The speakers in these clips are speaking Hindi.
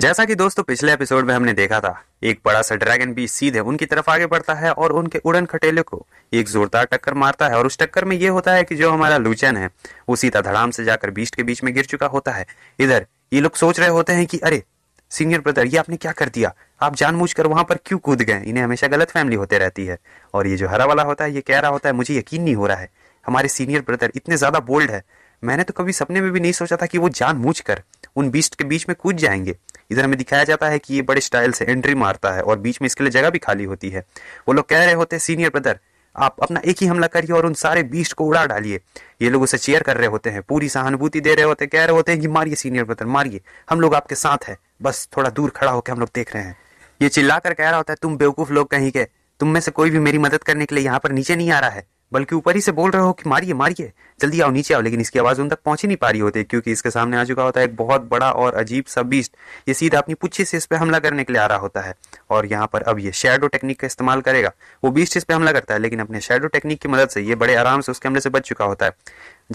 जैसा कि दोस्तों पिछले एपिसोड में हमने देखा था एक बड़ा सा ड्रैगन बीच सीधे उनकी तरफ आगे बढ़ता है और उनके उड़न खटेले को एक जोरदार टक्कर मारता है और उस टक्कर में यह होता है कि जो हमारा लुचन है वो सीधा धड़ाम से जाकर बीस्ट के बीच में गिर चुका होता है इधर ये लोग सोच रहे होते हैं कि अरे सीनियर ब्रदर ये आपने क्या कर दिया आप कर वहां पर क्यों कूद गए इन्हें हमेशा गलत फैमिली होते रहती है और ये जो हरा वाला होता है ये कह रहा होता है मुझे यकीन नहीं हो रहा है हमारे सीनियर ब्रदर इतने ज्यादा बोल्ड है मैंने तो कभी सपने में भी नहीं सोचा था कि वो कर उन बीस्ट के बीच में कूद जाएंगे इधर हमें दिखाया जाता है कि ये बड़े स्टाइल से एंट्री मारता है और बीच में इसके लिए जगह भी खाली होती है वो लोग कह रहे होते सीनियर ब्रदर आप अपना एक ही हमला करिए और उन सारे बीस्ट को उड़ा डालिए ये लोग उसे चेयर कर रहे होते हैं पूरी सहानुभूति दे रहे होते हैं कह रहे होते हैं कि मारिए सीनियर ब्रदर मारिए हम लोग आपके साथ हैं बस थोड़ा दूर खड़ा होकर हम लोग देख रहे हैं ये चिल्ला कर कह रहा होता है तुम बेवकूफ लोग कहीं के तुम में से कोई भी मेरी मदद करने के लिए यहाँ पर नीचे नहीं आ रहा है बल्कि ऊपर ही से बोल रहे हो कि मारिए मारिए जल्दी आओ नीचे आओ लेकिन इसकी आवाज़ उन तक पहुंच ही नहीं पा रही होती क्योंकि इसके सामने आ चुका होता है एक बहुत बड़ा और अजीब सा बीस्ट ये सीधा अपनी पुच्छी से इस पर हमला करने के लिए आ रहा होता है और यहाँ पर अब ये शेडो टेक्निक का इस्तेमाल करेगा वो बीस्ट इस पर हमला करता है लेकिन अपने शेडो टेक्निक की मदद से ये बड़े आराम से उसके हमले से बच चुका होता है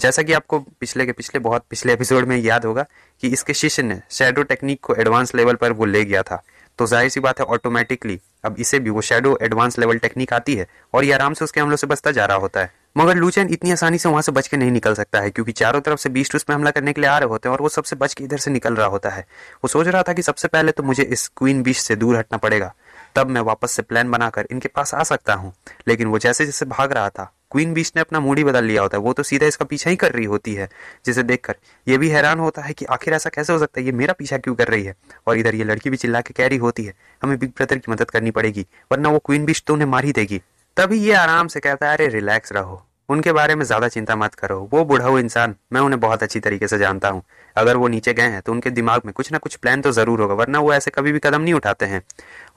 जैसा कि आपको पिछले के पिछले बहुत पिछले एपिसोड में याद होगा कि इसके शिष्य ने शेडो टेक्निक को एडवांस लेवल पर वो ले गया था तो जाहिर सी बात है ऑटोमेटिकली अब इसे भी वो शेडो एडवांस लेवल टेक्निक आती है और ये आराम से उसके हमलों से बचता जा रहा होता है मगर लूचैन इतनी आसानी से वहां से बच के नहीं निकल सकता है क्योंकि चारों तरफ से बीस्ट उस पर हमला करने के लिए आ रहे होते हैं और वो सबसे बच के इधर से निकल रहा होता है वो सोच रहा था कि सबसे पहले तो मुझे इस क्वीन बीस्ट से दूर हटना पड़ेगा तब मैं वापस से प्लान बनाकर इनके पास आ सकता हूँ लेकिन वो जैसे जैसे भाग रहा था क्वीन बीच ने अपना मूड ही बदल लिया होता है वो तो सीधा इसका पीछा ही कर रही होती है जिसे देखकर ये भी हैरान होता है कि आखिर ऐसा कैसे हो सकता है ये मेरा पीछा क्यों कर रही है और इधर ये लड़की भी चिल्ला के कह रही होती है हमें बिग ब्रदर की मदद करनी पड़ेगी वरना वो क्वीन बीच तो उन्हें मार ही देगी तभी ये आराम से कहता है अरे रिलैक्स रहो उनके बारे में ज़्यादा चिंता मत करो वो बुढ़ाऊ इंसान मैं उन्हें बहुत अच्छी तरीके से जानता हूँ अगर वो नीचे गए हैं तो उनके दिमाग में कुछ ना कुछ प्लान तो ज़रूर होगा वरना वो ऐसे कभी भी कदम नहीं उठाते हैं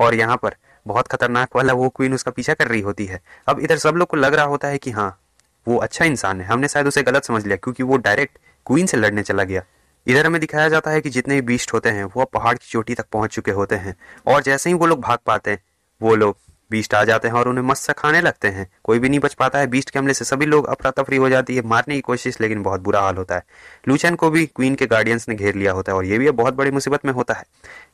और यहाँ पर बहुत खतरनाक वाला वो क्वीन उसका पीछा कर रही होती है अब इधर सब लोग को लग रहा होता है कि हाँ वो अच्छा इंसान है हमने शायद उसे गलत समझ लिया क्योंकि वो डायरेक्ट क्वीन से लड़ने चला गया इधर हमें दिखाया जाता है कि जितने भी बीस्ट होते हैं वो पहाड़ की चोटी तक पहुंच चुके होते हैं और जैसे ही वो लोग भाग पाते हैं वो लोग बीस्ट आ जाते हैं और उन्हें मस्त से खाने लगते हैं कोई भी नहीं बच पाता है बीस्ट के हमले से सभी लोग अफरा तफरी हो जाती है मारने की कोशिश लेकिन बहुत बुरा हाल होता है लूचन को भी क्वीन के गार्डियंस ने घेर लिया होता है और ये भी अब बहुत बड़ी मुसीबत में होता है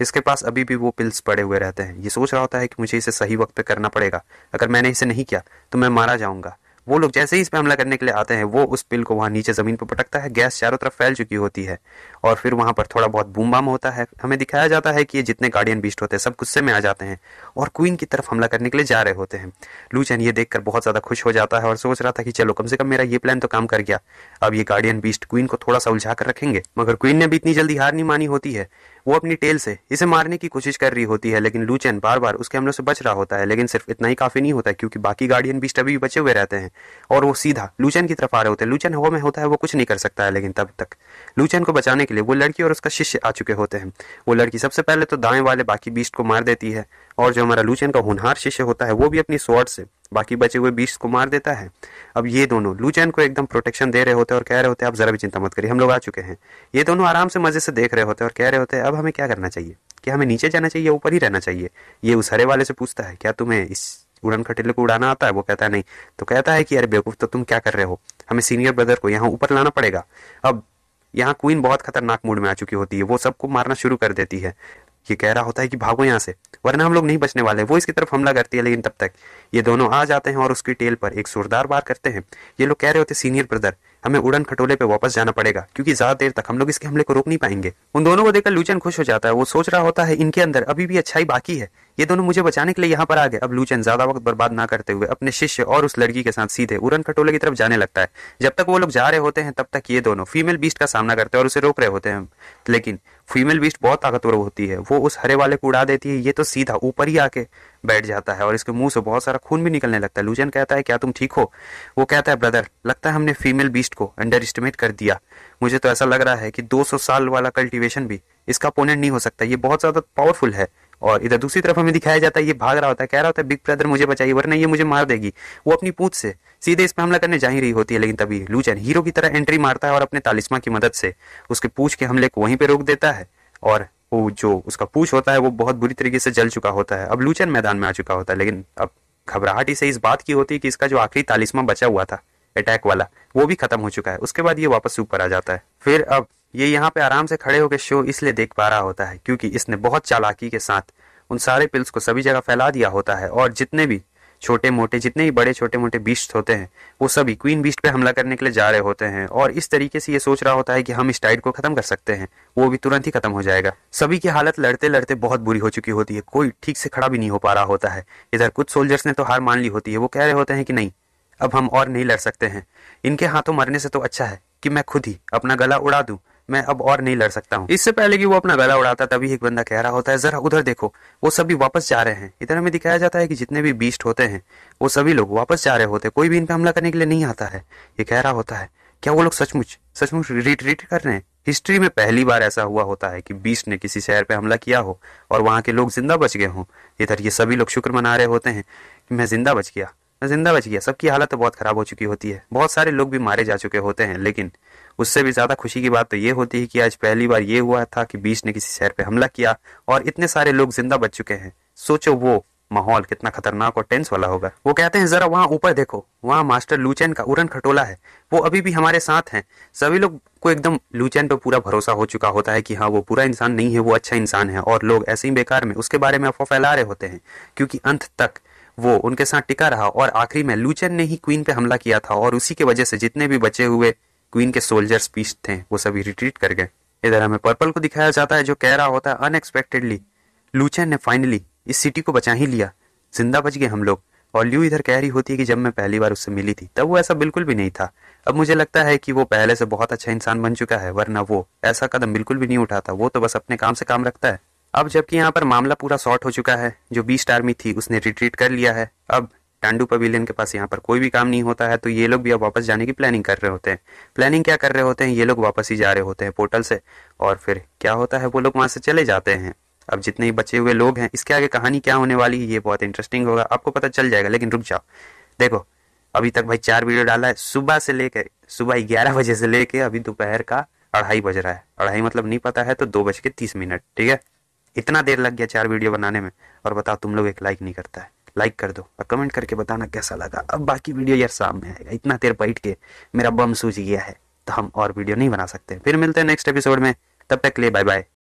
इसके पास अभी भी वो पिल्स पड़े हुए रहते हैं ये सोच रहा होता है कि मुझे इसे सही वक्त पर करना पड़ेगा अगर मैंने इसे नहीं किया तो मैं मारा जाऊंगा वो लोग जैसे ही इस पर हमला करने के लिए आते हैं वो उस पिल को वहाँ नीचे ज़मीन पर पटकता है गैस चारों तरफ फैल चुकी होती है और फिर वहाँ पर थोड़ा बहुत बूम बाम होता है हमें दिखाया जाता है कि ये जितने गार्डियन बीस्ट होते हैं सब गुस्से में आ जाते हैं और क्वीन की तरफ हमला करने के लिए जा रहे होते हैं लूचन ये देखकर बहुत ज़्यादा खुश हो जाता है और सोच रहा था कि चलो कम से कम मेरा ये प्लान तो काम कर गया अब ये गार्डियन बीस्ट क्वीन को थोड़ा सा उलझा कर रखेंगे मगर क्वीन ने भी इतनी जल्दी हार नहीं मानी होती है वो अपनी टेल से इसे मारने की कोशिश कर रही होती है लेकिन लूचैन बार बार उसके हमलों से बच रहा होता है लेकिन सिर्फ इतना ही काफ़ी नहीं होता क्योंकि बाकी गार्डियन बीस्ट अभी भी बचे हुए रहते हैं और वो सीधा लूचैन की तरफ आ रहे होते हैं लूचैन हो में होता है वो कुछ नहीं कर सकता है लेकिन तब तक लूचैन को बचाने के लिए वो लड़की और उसका शिष्य आ चुके होते हैं वो लड़की सबसे पहले तो दाएं वाले बाकी बीस्ट को मार देती है और जो हमारा लूचैन का होनहार शिष्य होता है वो भी अपनी स्वॉर्ड से बाकी बचे हुए बीस को मार देता है अब ये दोनों लूचैन को एकदम प्रोटेक्शन दे रहे होते हैं और कह रहे होते हैं आप ज़रा भी चिंता मत करिए हम लोग आ चुके हैं ये दोनों आराम से मज़े से देख रहे होते हैं और कह रहे होते हैं अब हमें क्या करना चाहिए क्या हमें नीचे जाना चाहिए ऊपर ही रहना चाहिए ये उस हरे वाले से पूछता है क्या तुम्हें इस उड़न खटेले को उड़ाना आता है वो कहता है नहीं तो कहता है कि अरे बेवकूफ़ तो तुम क्या कर रहे हो हमें सीनियर ब्रदर को यहाँ ऊपर लाना पड़ेगा अब यहाँ क्वीन बहुत खतरनाक मूड में आ चुकी होती है वो सबको मारना शुरू कर देती है ये कह रहा होता है कि भागो यहाँ से वरना हम लोग नहीं बचने वाले वो इसकी तरफ हमला करती है लेकिन तब तक ये दोनों आ जाते हैं और उसकी टेल पर एक सुरदार बार करते हैं ये लोग कह रहे होते सीनियर ब्रदर हमें उड़न खटोले पे वापस जाना पड़ेगा क्योंकि ज्यादा देर तक हम लोग इसके हमले को रोक नहीं पाएंगे उन दोनों को देखकर लूचन खुश हो जाता है वो सोच रहा होता है इनके अंदर अभी भी अच्छाई बाकी है ये दोनों मुझे बचाने के लिए यहाँ पर आ गए अब लूचन ज्यादा वक्त बर्बाद ना करते हुए अपने शिष्य और उस लड़की के साथ सीधे उरन खटोले की तरफ जाने लगता है जब तक वो लोग जा रहे होते हैं तब तक ये दोनों फीमेल बीस्ट का सामना करते हैं और उसे रोक रहे होते हैं लेकिन फीमेल बीस्ट बहुत ताकतवर होती है वो उस हरे वाले को उड़ा देती है ये तो सीधा ऊपर ही आके बैठ जाता है और इसके मुंह से बहुत सारा खून भी निकलने लगता है लूचन कहता है क्या तुम ठीक हो वो कहता है ब्रदर लगता है हमने फीमेल बीस्ट को अंडर एस्टिमेट कर दिया मुझे तो ऐसा लग रहा है कि 200 साल वाला कल्टीवेशन भी इसका अपोनेंट नहीं हो सकता ये बहुत ज़्यादा पावरफुल है और इधर दूसरी तरफ हमें दिखाया जाता है ये भाग रहा होता है कह रहा होता है बिग ब्रदर मुझे बचाइए वरना ये मुझे मार देगी वो अपनी पूछ से सीधे इस पर हमला करने जा ही रही होती है लेकिन तभी लूचन हीरो की तरह एंट्री मारता है और अपने तालिस्मा की मदद से उसके पूछ के हमले को वहीं पर रोक देता है और वो जो उसका पूछ होता है वो बहुत बुरी तरीके से जल चुका होता है अब लूचन मैदान में आ चुका होता है लेकिन अब घबराहट ही से इस बात की होती है कि इसका जो आखिरी तालिस्मा बचा हुआ था अटैक वाला वो भी खत्म हो चुका है उसके बाद ये वापस ऊपर आ जाता है फिर अब ये यहाँ पे आराम से खड़े होकर शो इसलिए देख पा रहा होता है क्योंकि इसने बहुत चालाकी के साथ उन सारे पिल्स को सभी जगह फैला दिया होता है और जितने भी छोटे मोटे जितने भी बड़े छोटे मोटे बीस्ट होते हैं वो सभी क्वीन बीस्ट पे हमला करने के लिए जा रहे होते हैं और इस तरीके से ये सोच रहा होता है कि हम इस टाइड को खत्म कर सकते हैं वो भी तुरंत ही खत्म हो जाएगा सभी की हालत लड़ते लड़ते बहुत बुरी हो चुकी होती है कोई ठीक से खड़ा भी नहीं हो पा रहा होता है इधर कुछ सोल्जर्स ने तो हार मान ली होती है वो कह रहे होते हैं कि नहीं अब हम और नहीं लड़ सकते हैं इनके हाथों मरने से तो अच्छा है कि मैं खुद ही अपना गला उड़ा दूं मैं अब और नहीं लड़ सकता हूँ इससे पहले कि वो अपना गला उड़ाता तभी एक बंदा कह रहा होता है जरा उधर देखो वो सभी वापस जा रहे हैं इधर हमें दिखाया जाता है कि जितने भी बीस्ट होते हैं वो सभी लोग वापस जा रहे होते कोई भी इनका हमला करने के लिए नहीं आता है ये कह रहा होता है क्या वो लोग सचमुच सचमुच रिट्रीट कर रहे हैं हिस्ट्री में पहली बार ऐसा हुआ होता है कि बीस्ट ने किसी शहर पे हमला किया हो और वहाँ के लोग जिंदा बच गए हों इधर ये सभी लोग शुक्र मना रहे होते हैं कि मैं जिंदा बच गया जिंदा बच गया सबकी हालत तो बहुत ख़राब हो चुकी होती है बहुत सारे लोग भी मारे जा चुके होते हैं लेकिन उससे भी ज़्यादा खुशी की बात तो ये होती है कि आज पहली बार ये हुआ था कि बीच ने किसी शहर पर हमला किया और इतने सारे लोग जिंदा बच चुके हैं सोचो वो माहौल कितना खतरनाक और टेंस वाला होगा वो कहते हैं जरा वहाँ ऊपर देखो वहाँ मास्टर लूचैन का उड़न खटोला है वो अभी भी हमारे साथ हैं सभी लोग को एकदम लूचैन पर पूरा भरोसा हो चुका होता है कि हाँ वो पूरा इंसान नहीं है वो अच्छा इंसान है और लोग ऐसे ही बेकार में उसके बारे में अफवाह फैला रहे होते हैं क्योंकि अंत तक वो उनके साथ टिका रहा और आखिरी में लूचन ने ही क्वीन पे हमला किया था और उसी की वजह से जितने भी बचे हुए क्वीन के सोल्जर्स पीस थे वो सभी रिट्रीट कर गए इधर हमें पर्पल को दिखाया जाता है जो कह रहा होता है अनएक्सपेक्टेडली लूचन ने फाइनली इस सिटी को बचा ही लिया जिंदा बच गए हम लोग और ल्यू इधर कह रही होती है कि जब मैं पहली बार उससे मिली थी तब वो ऐसा बिल्कुल भी नहीं था अब मुझे लगता है कि वो पहले से बहुत अच्छा इंसान बन चुका है वरना वो ऐसा कदम बिल्कुल भी नहीं उठाता वो तो बस अपने काम से काम रखता है अब जबकि यहाँ पर मामला पूरा सॉर्ट हो चुका है जो बीस्ट आर्मी थी उसने रिट्रीट कर लिया है अब टांडू पवेलियन के पास यहाँ पर कोई भी काम नहीं होता है तो ये लोग भी अब वापस जाने की प्लानिंग कर रहे होते हैं प्लानिंग क्या कर रहे होते हैं ये लोग वापस ही जा रहे होते हैं पोर्टल से और फिर क्या होता है वो लोग वहां से चले जाते हैं अब जितने ही बचे हुए लोग हैं इसके आगे कहानी क्या होने वाली है ये बहुत इंटरेस्टिंग होगा आपको पता चल जाएगा लेकिन रुक जाओ देखो अभी तक भाई चार वीडियो डाला है सुबह से लेकर सुबह ग्यारह बजे से लेकर अभी दोपहर का अढ़ाई बज रहा है अढ़ाई मतलब नहीं पता है तो दो बज के तीस मिनट ठीक है इतना देर लग गया चार वीडियो बनाने में और बताओ तुम लोग एक लाइक नहीं करता है लाइक कर दो और कमेंट करके बताना कैसा लगा अब बाकी वीडियो यार शाम में आएगा इतना देर बैठ के मेरा बम सूझ गया है तो हम और वीडियो नहीं बना सकते फिर मिलते हैं नेक्स्ट एपिसोड में तब तक ले बाय बाय